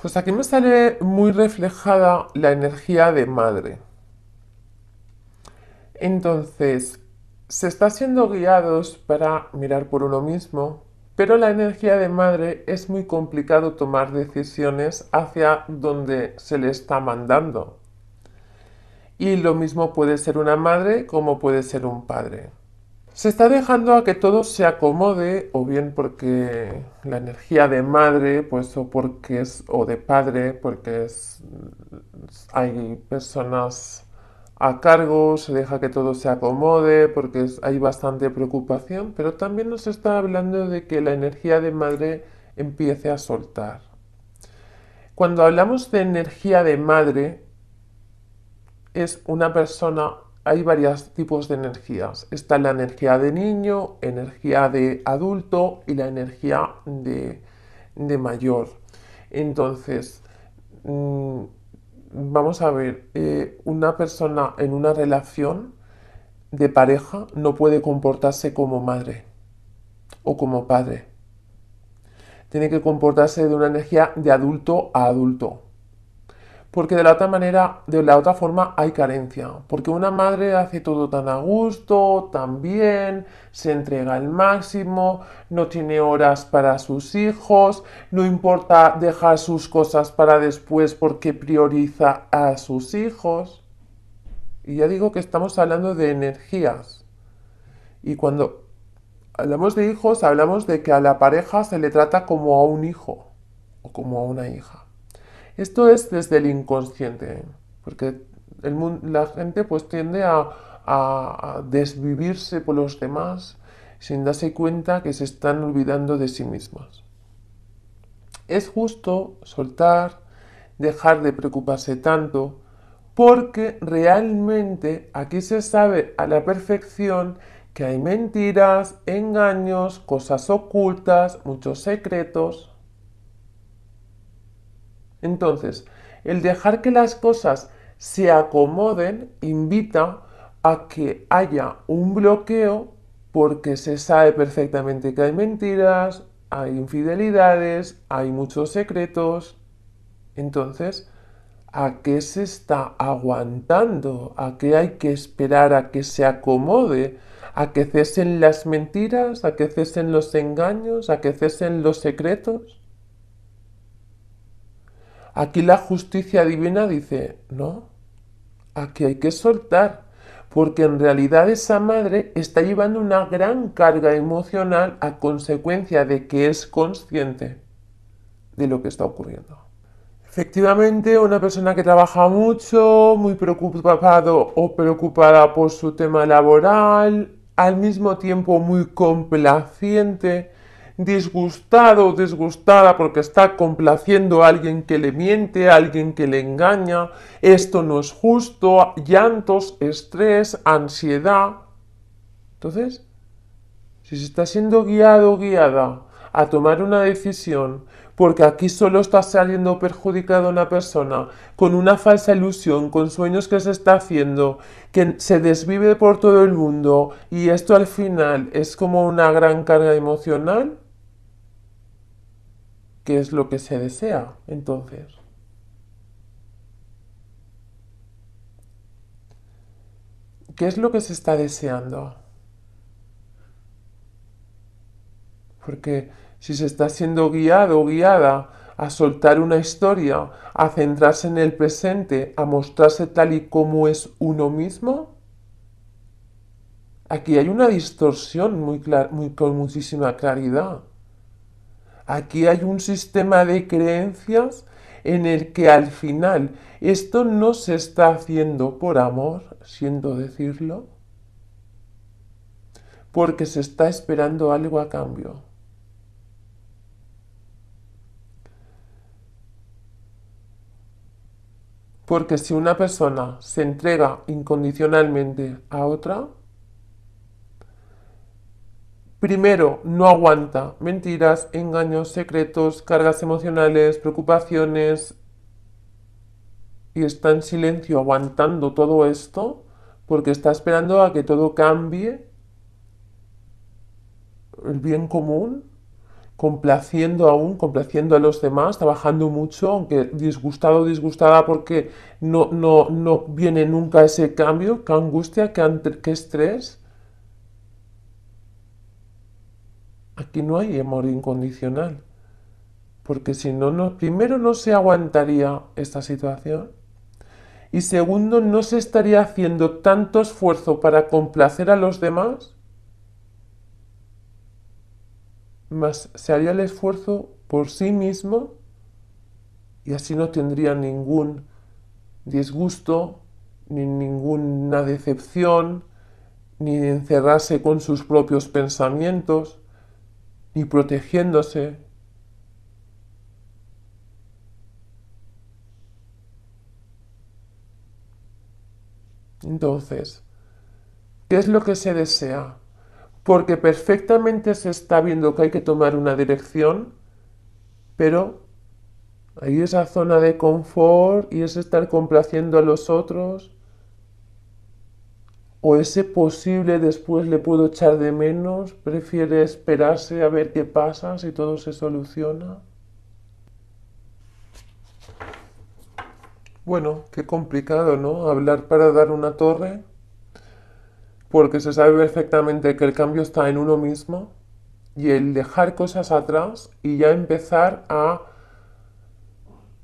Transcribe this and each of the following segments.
Pues aquí me sale muy reflejada la energía de madre. Entonces, se está siendo guiados para mirar por uno mismo, pero la energía de madre es muy complicado tomar decisiones hacia donde se le está mandando. Y lo mismo puede ser una madre como puede ser un padre. Se está dejando a que todo se acomode, o bien porque la energía de madre, pues, o porque es, o de padre, porque es, hay personas a cargo, se deja que todo se acomode, porque hay bastante preocupación, pero también nos está hablando de que la energía de madre empiece a soltar. Cuando hablamos de energía de madre, es una persona hay varios tipos de energías. Está la energía de niño, energía de adulto y la energía de, de mayor. Entonces, mm, vamos a ver, eh, una persona en una relación de pareja no puede comportarse como madre o como padre. Tiene que comportarse de una energía de adulto a adulto porque de la otra manera, de la otra forma hay carencia, porque una madre hace todo tan a gusto, tan bien, se entrega al máximo, no tiene horas para sus hijos, no importa dejar sus cosas para después porque prioriza a sus hijos. Y ya digo que estamos hablando de energías. Y cuando hablamos de hijos, hablamos de que a la pareja se le trata como a un hijo o como a una hija. Esto es desde el inconsciente, porque la gente pues tiende a desvivirse por los demás sin darse cuenta que se están olvidando de sí mismas. Es justo soltar, dejar de preocuparse tanto, porque realmente aquí se sabe a la perfección que hay mentiras, engaños, cosas ocultas, muchos secretos. Entonces, el dejar que las cosas se acomoden invita a que haya un bloqueo porque se sabe perfectamente que hay mentiras, hay infidelidades, hay muchos secretos. Entonces, ¿a qué se está aguantando? ¿A qué hay que esperar a que se acomode? ¿A que cesen las mentiras? ¿A que cesen los engaños? ¿A que cesen los secretos? Aquí la justicia divina dice, no, aquí hay que soltar, porque en realidad esa madre está llevando una gran carga emocional a consecuencia de que es consciente de lo que está ocurriendo. Efectivamente, una persona que trabaja mucho, muy preocupado o preocupada por su tema laboral, al mismo tiempo muy complaciente, disgustado o disgustada porque está complaciendo a alguien que le miente, a alguien que le engaña, esto no es justo, llantos, estrés, ansiedad. Entonces, si se está siendo guiado o guiada a tomar una decisión, porque aquí solo está saliendo perjudicada una persona con una falsa ilusión, con sueños que se está haciendo, que se desvive por todo el mundo y esto al final es como una gran carga emocional, ¿Qué es lo que se desea entonces? ¿Qué es lo que se está deseando? Porque si se está siendo guiado o guiada a soltar una historia, a centrarse en el presente, a mostrarse tal y como es uno mismo, aquí hay una distorsión muy, muy con muchísima claridad. Aquí hay un sistema de creencias en el que al final esto no se está haciendo por amor, siendo decirlo, porque se está esperando algo a cambio. Porque si una persona se entrega incondicionalmente a otra, Primero, no aguanta mentiras, engaños, secretos, cargas emocionales, preocupaciones y está en silencio aguantando todo esto porque está esperando a que todo cambie, el bien común, complaciendo aún, complaciendo a los demás, trabajando mucho, aunque disgustado, o disgustada porque no, no, no viene nunca ese cambio, qué angustia, qué, qué estrés Aquí no hay amor incondicional, porque si no, primero no se aguantaría esta situación y segundo, no se estaría haciendo tanto esfuerzo para complacer a los demás, más se haría el esfuerzo por sí mismo y así no tendría ningún disgusto, ni ninguna decepción, ni encerrarse con sus propios pensamientos ni protegiéndose. Entonces, ¿qué es lo que se desea? Porque perfectamente se está viendo que hay que tomar una dirección, pero hay esa zona de confort y es estar complaciendo a los otros o ese posible después le puedo echar de menos, prefiere esperarse a ver qué pasa si todo se soluciona. Bueno, qué complicado, ¿no? Hablar para dar una torre, porque se sabe perfectamente que el cambio está en uno mismo y el dejar cosas atrás y ya empezar a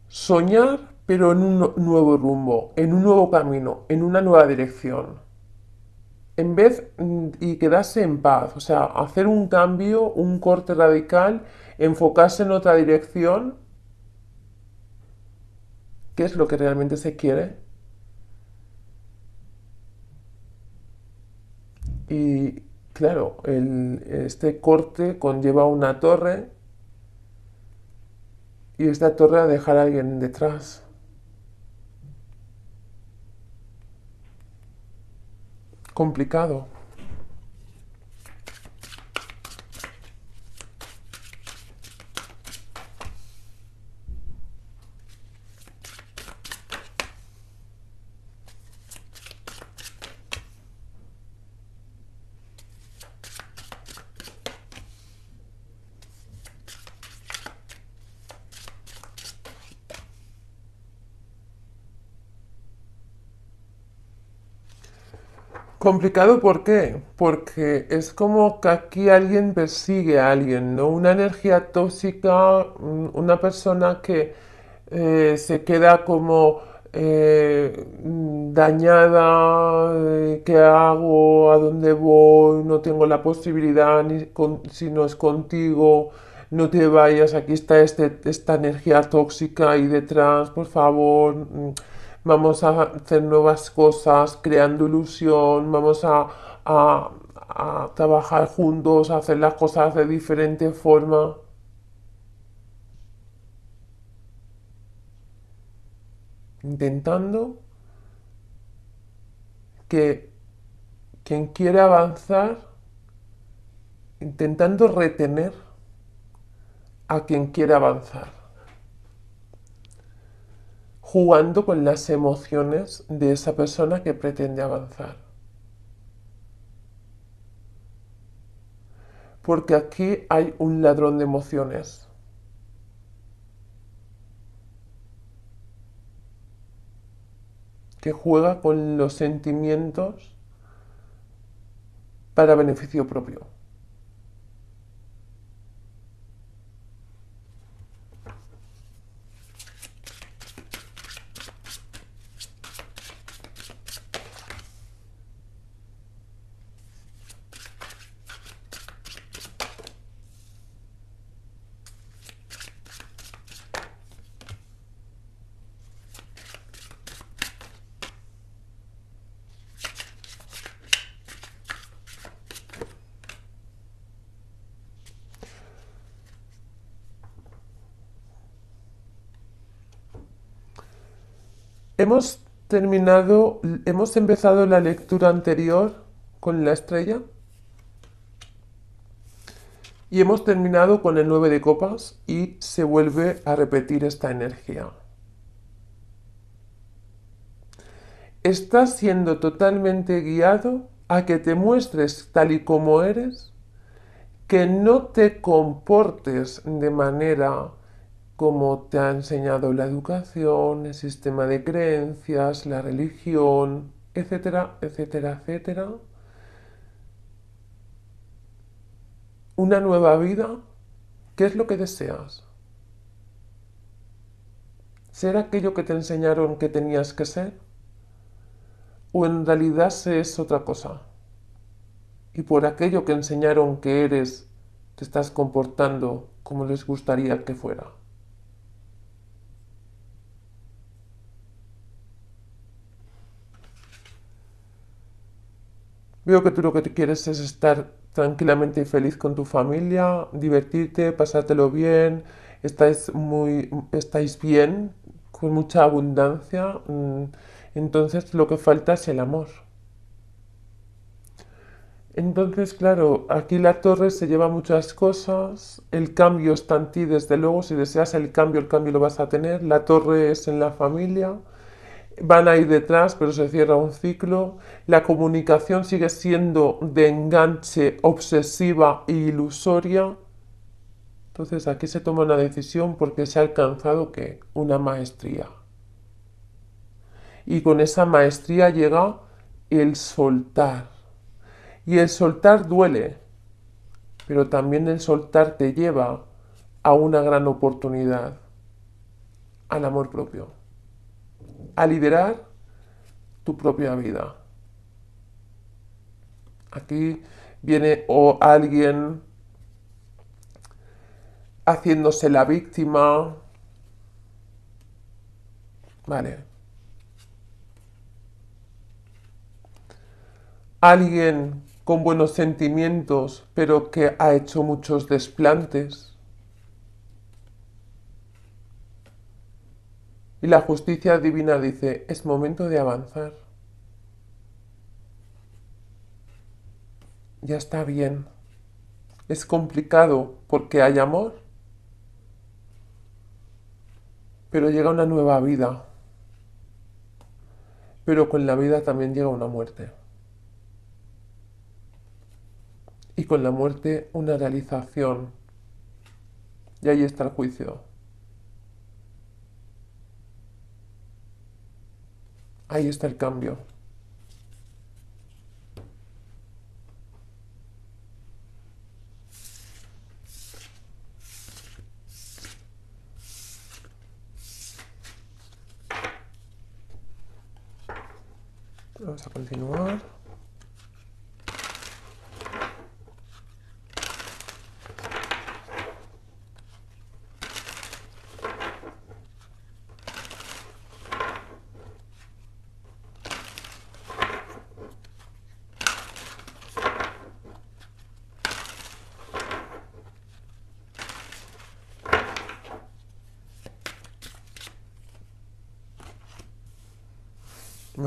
soñar, pero en un nuevo rumbo, en un nuevo camino, en una nueva dirección en vez mm, y quedarse en paz, o sea, hacer un cambio, un corte radical, enfocarse en otra dirección, ¿qué es lo que realmente se quiere? Y claro, este corte conlleva una torre y esta torre a dejar a alguien detrás. complicado Complicado, ¿por qué? Porque es como que aquí alguien persigue a alguien, ¿no? Una energía tóxica, una persona que eh, se queda como eh, dañada, eh, ¿qué hago? ¿A dónde voy? No tengo la posibilidad, ni si no es contigo, no te vayas, aquí está este, esta energía tóxica ahí detrás, por favor mm, vamos a hacer nuevas cosas, creando ilusión, vamos a, trabajar juntos, a hacer las cosas de diferente forma. Intentando que quien quiere avanzar, intentando retener a quien quiere avanzar jugando con las emociones de esa persona que pretende avanzar. Porque aquí hay un ladrón de emociones. que juega con los sentimientos para beneficio propio. Hemos terminado, hemos empezado la lectura anterior con la estrella y hemos terminado con el 9 de copas y se vuelve a repetir esta energía. Estás siendo totalmente guiado a que te muestres tal y como eres, que no te comportes de manera como te ha enseñado la educación, el sistema de creencias, la religión, etcétera, etcétera, etcétera. Una nueva vida, ¿qué es lo que deseas? ¿Ser aquello que te enseñaron que tenías que ser? ¿O en realidad se es otra cosa? Y por aquello que enseñaron que eres, te estás comportando como les gustaría que fuera. Veo que tú lo que tú quieres es estar tranquilamente y feliz con tu familia, divertirte, pasártelo bien, estáis, muy, estáis bien, con mucha abundancia. Mm, entonces lo que falta es el amor. Entonces, claro, aquí la torre se lleva muchas cosas, el cambio está en ti, desde luego, si deseas el cambio, el cambio lo vas a tener, la torre es en la familia, van a ir detrás, pero se cierra un ciclo. La comunicación sigue siendo de enganche obsesiva e ilusoria. Entonces aquí se toma una decisión porque se ha alcanzado que una maestría. Y con esa maestría llega el soltar. Y el soltar duele, pero también el soltar te lleva a una gran oportunidad, al amor propio a liderar tu propia vida. Aquí viene o alguien haciéndose la víctima. Vale. Alguien con buenos sentimientos, pero que ha hecho muchos desplantes. Y la justicia divina dice, es momento de avanzar. Ya está bien. Es complicado porque hay amor. Pero llega una nueva vida. Pero con la vida también llega una muerte. Y con la muerte una realización. Y ahí está el juicio. Ahí está el cambio. Vamos a continuar.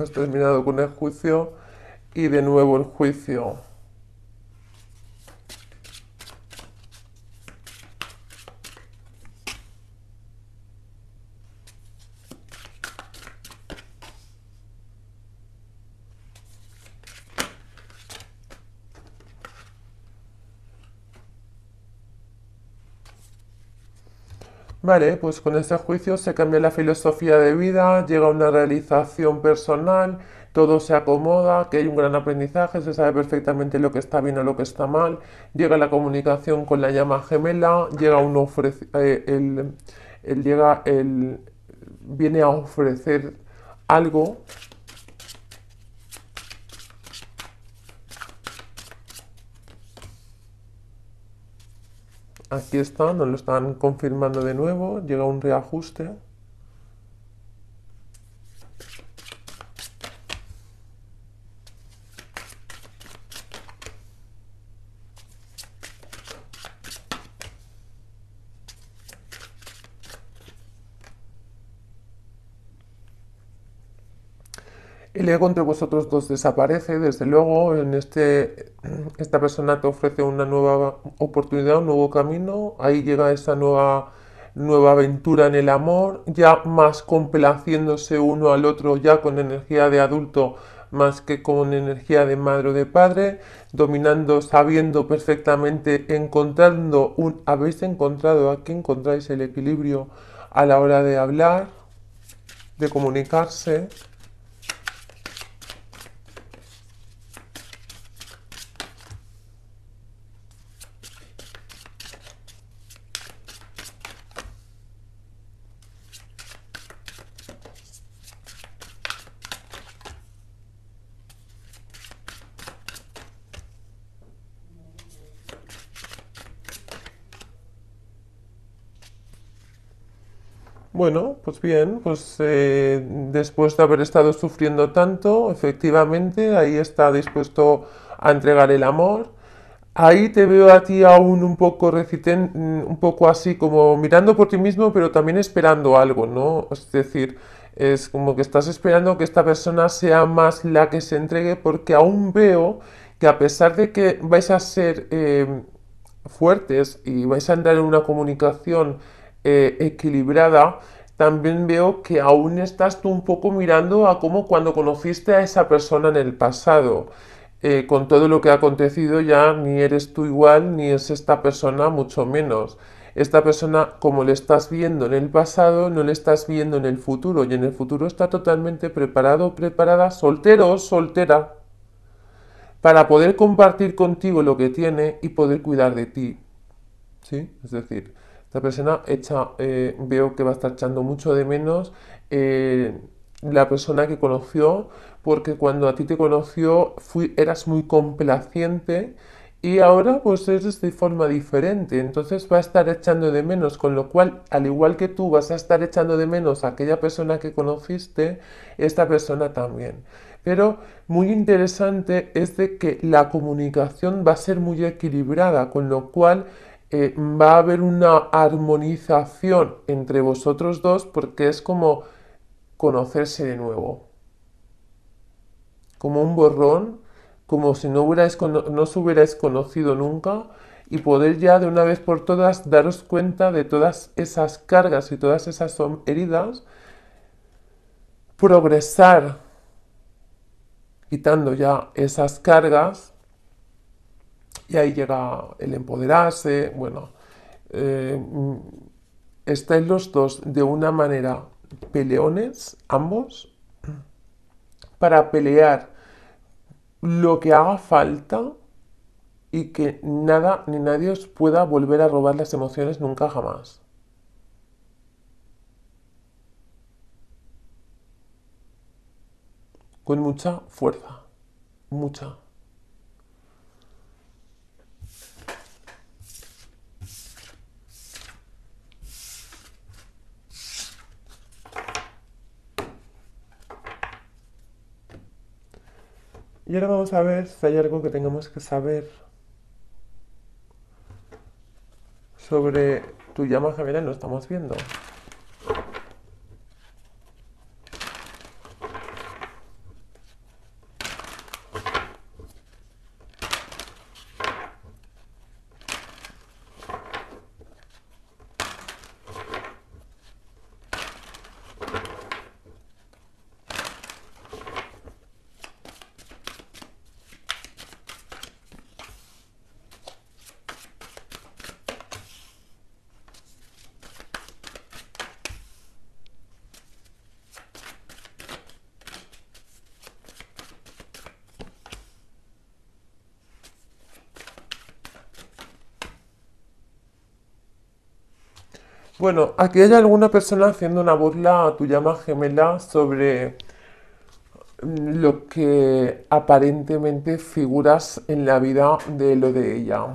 terminado con el juicio y de nuevo el juicio. Vale, pues con ese juicio se cambia la filosofía de vida, llega una realización personal, todo se acomoda, que hay un gran aprendizaje, se sabe perfectamente lo que está bien o lo que está mal, llega la comunicación con la llama gemela, llega uno ofrece, eh, el, el, llega el, viene a ofrecer algo Aquí está, nos lo están confirmando de nuevo, llega un reajuste. El ego entre pues, vosotros dos desaparece, desde luego, en este, esta persona te ofrece una nueva oportunidad, un nuevo camino, ahí llega esta nueva, nueva aventura en el amor, ya más complaciéndose uno al otro, ya con energía de adulto más que con energía de madre o de padre, dominando, sabiendo perfectamente, encontrando un... ¿Habéis encontrado aquí? ¿Encontráis el equilibrio a la hora de hablar, de comunicarse? Bueno, pues bien, pues eh, después de haber estado sufriendo tanto, efectivamente, ahí está dispuesto a entregar el amor. Ahí te veo a ti aún un poco un poco así como mirando por ti mismo, pero también esperando algo, ¿no? Es decir, es como que estás esperando que esta persona sea más la que se entregue, porque aún veo que a pesar de que vais a ser eh, fuertes y vais a entrar en una comunicación eh, equilibrada, también veo que aún estás tú un poco mirando a cómo cuando conociste a esa persona en el pasado. Eh, con todo lo que ha acontecido ya ni eres tú igual ni es esta persona mucho menos. Esta persona, como le estás viendo en el pasado, no le estás viendo en el futuro y en el futuro está totalmente preparado, preparada, soltero, soltera, para poder compartir contigo lo que tiene y poder cuidar de ti. ¿Sí? Es decir, esta persona echa, eh, veo que va a estar echando mucho de menos eh, la persona que conoció, porque cuando a ti te conoció fui, eras muy complaciente y ahora pues eres de forma diferente, entonces va a estar echando de menos, con lo cual al igual que tú vas a estar echando de menos a aquella persona que conociste, esta persona también. Pero muy interesante es de que la comunicación va a ser muy equilibrada, con lo cual eh, va a haber una armonización entre vosotros dos porque es como conocerse de nuevo. Como un borrón, como si no, hubierais, no os hubierais conocido nunca y poder ya de una vez por todas daros cuenta de todas esas cargas y todas esas heridas, progresar quitando ya esas cargas y ahí llega el empoderarse. Bueno, eh, estáis los dos de una manera peleones, ambos, para pelear lo que haga falta y que nada ni nadie os pueda volver a robar las emociones nunca jamás. Con mucha fuerza, mucha. Y ahora vamos a ver si hay algo que tengamos que saber sobre tu llama javier. lo estamos viendo. Bueno, aquí hay alguna persona haciendo una burla a tu llama gemela sobre lo que aparentemente figuras en la vida de lo de ella.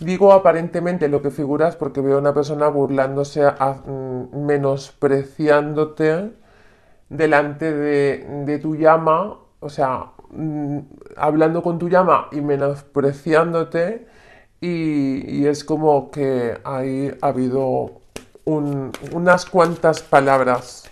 Digo aparentemente lo que figuras porque veo a una persona burlándose, mm, menospreciándote delante de, de tu llama, o sea, mm, hablando con tu llama y menospreciándote y, es como que ahí ha habido unas cuantas palabras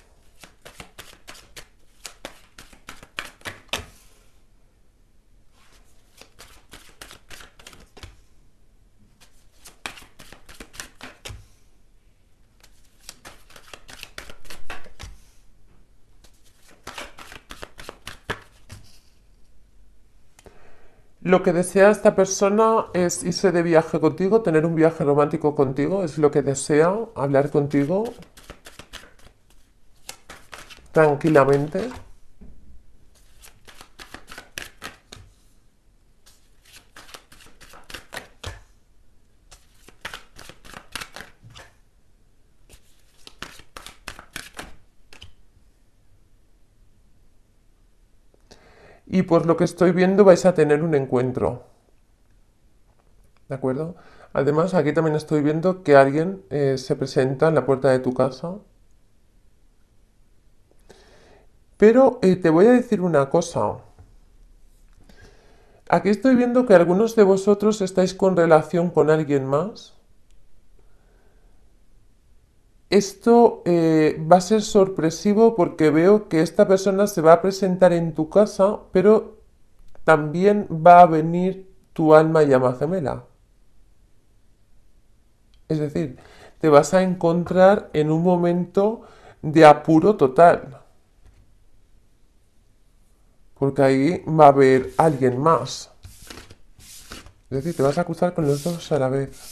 Lo que desea esta persona es irse de viaje contigo, tener un viaje romántico contigo, es lo que desea, hablar contigo tranquilamente. y por pues lo que estoy viendo vais a tener un encuentro. ¿De acuerdo? Además, aquí también estoy viendo que alguien eh, se presenta en la puerta de tu casa. Pero eh, te voy a decir una cosa. Aquí estoy viendo que algunos de vosotros estáis con relación con alguien más esto eh, va a ser sorpresivo porque veo que esta persona se va a presentar en tu casa, pero también va a venir tu alma y gemela. Es decir, te vas a encontrar en un momento de apuro total. Porque ahí va a haber alguien más. Es decir, te vas a cruzar con los dos a la vez.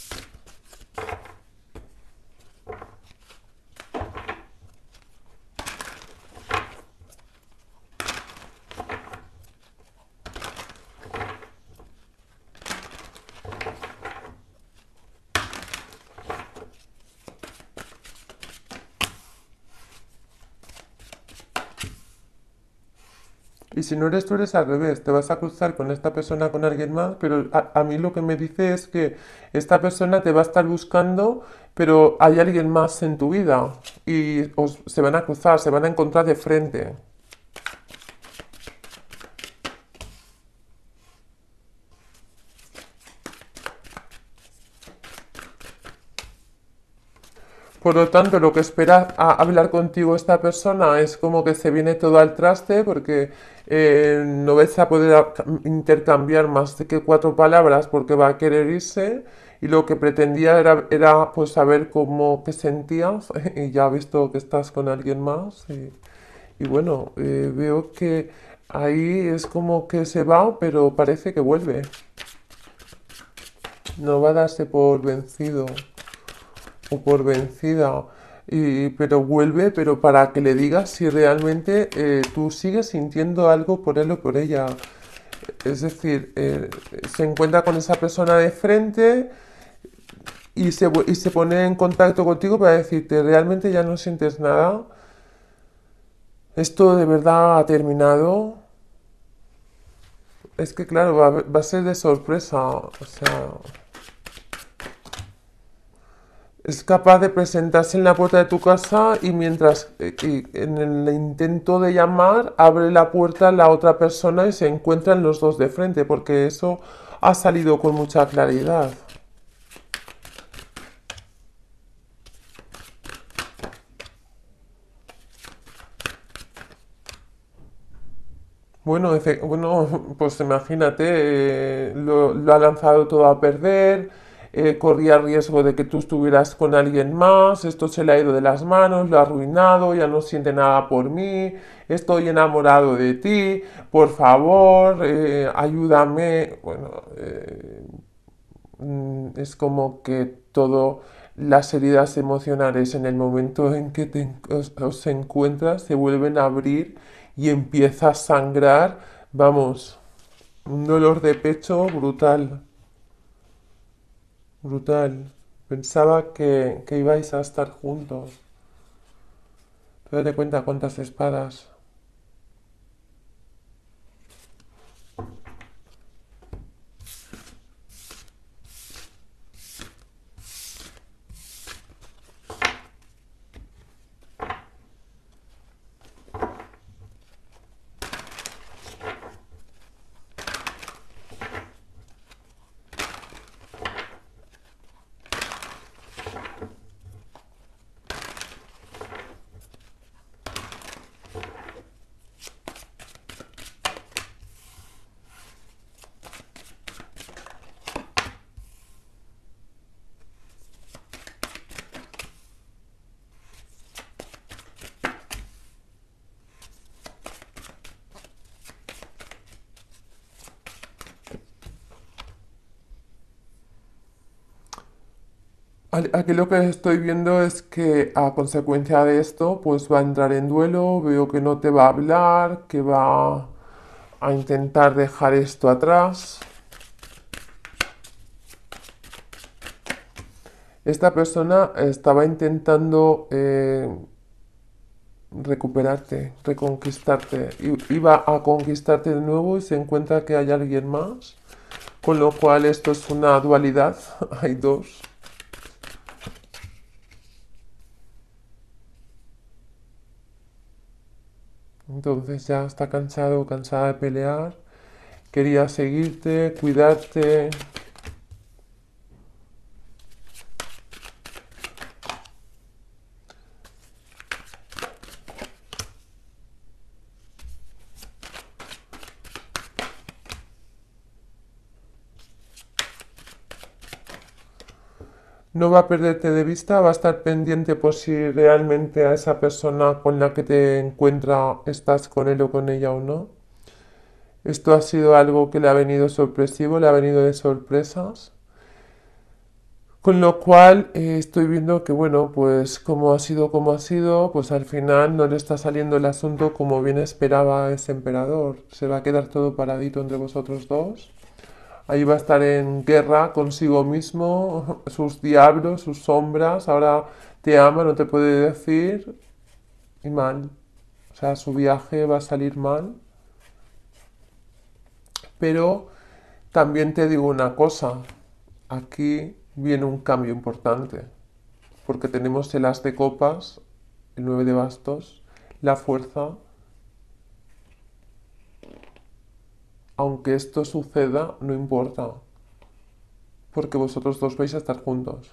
si no eres tú, eres al revés. Te vas a cruzar con esta persona, con alguien más, pero a, mí lo que me dice es que esta persona te va a estar buscando, pero hay alguien más en tu vida y se van a cruzar, se van a encontrar de frente. Por lo tanto, lo que espera a hablar contigo esta persona es como que se viene todo al traste porque eh, no ves a poder intercambiar más de que cuatro palabras porque va a querer irse y lo que pretendía era, pues saber cómo te sentías y ya ha visto que estás con alguien más y, bueno, eh, veo que ahí es como que se va pero parece que vuelve. No va a darse por vencido o por vencida. pero vuelve, pero para que le digas si realmente eh, tú sigues sintiendo algo por él o por ella. Es decir, eh, se encuentra con esa persona de frente y se, pone en contacto contigo para decirte, realmente ya no sientes nada. Esto de verdad ha terminado. Es que claro, va, va a ser de sorpresa. O sea es capaz de presentarse en la puerta de tu casa y mientras eh, en el intento de llamar abre la puerta la otra persona y se encuentran los dos de frente, porque eso ha salido con mucha claridad. Bueno, bueno pues imagínate, eh, lo ha lanzado todo a perder eh, corría riesgo de que tú estuvieras con alguien más, esto se le ha ido de las manos, lo ha arruinado, ya no siente nada por mí, estoy enamorado de ti, por favor, eh, ayúdame. Bueno, eh, mm, es como que todo las heridas emocionales en el momento en que te, encuentras se vuelven a abrir y empieza a sangrar, vamos, un dolor de pecho brutal brutal. Pensaba que, que ibais a estar juntos. Pero date cuenta cuántas espadas Aquí lo que estoy viendo es que a consecuencia de esto, pues va a entrar en duelo, veo que no te va a hablar, que va a intentar dejar esto atrás. Esta persona estaba intentando eh, recuperarte, reconquistarte. Iba a conquistarte de nuevo y se encuentra que hay alguien más. Con lo cual esto es una dualidad, hay dos. Entonces ya está cansado o cansada de pelear. Quería seguirte, cuidarte, no va a perderte de vista, va a estar pendiente por si realmente a esa persona con la que te encuentra estás con él o con ella o no. Esto ha sido algo que le ha venido sorpresivo, le ha venido de sorpresas. Con lo cual eh, estoy viendo que, bueno, pues como ha sido como ha sido, pues al final no le está saliendo el asunto como bien esperaba ese emperador. Se va a quedar todo paradito entre vosotros dos. Ahí va a estar en guerra consigo mismo, sus diablos, sus sombras. Ahora te ama, no te puede decir. Y mal. O sea, su viaje va a salir mal. Pero también te digo una cosa. Aquí viene un cambio importante. Porque tenemos el as de copas, el nueve de bastos, la fuerza Aunque esto suceda, no importa, porque vosotros dos vais a estar juntos.